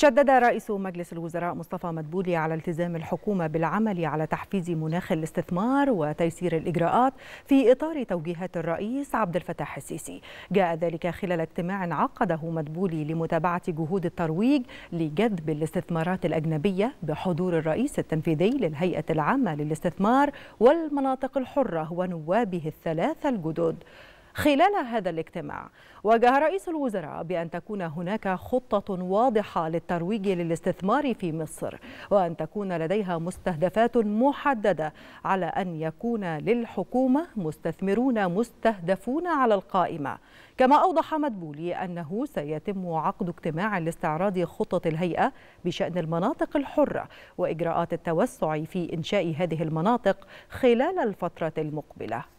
شدد رئيس مجلس الوزراء مصطفى مدبولي على التزام الحكومة بالعمل على تحفيز مناخ الاستثمار وتيسير الإجراءات في إطار توجيهات الرئيس عبد الفتاح السيسي جاء ذلك خلال اجتماع عقده مدبولي لمتابعة جهود الترويج لجذب الاستثمارات الأجنبية بحضور الرئيس التنفيذي للهيئة العامة للاستثمار والمناطق الحرة ونوابه الثلاثة الجدد خلال هذا الاجتماع وجه رئيس الوزراء بأن تكون هناك خطة واضحة للترويج للاستثمار في مصر وأن تكون لديها مستهدفات محددة على أن يكون للحكومة مستثمرون مستهدفون على القائمة كما أوضح مدبولي أنه سيتم عقد اجتماع لاستعراض خطة الهيئة بشأن المناطق الحرة وإجراءات التوسع في إنشاء هذه المناطق خلال الفترة المقبلة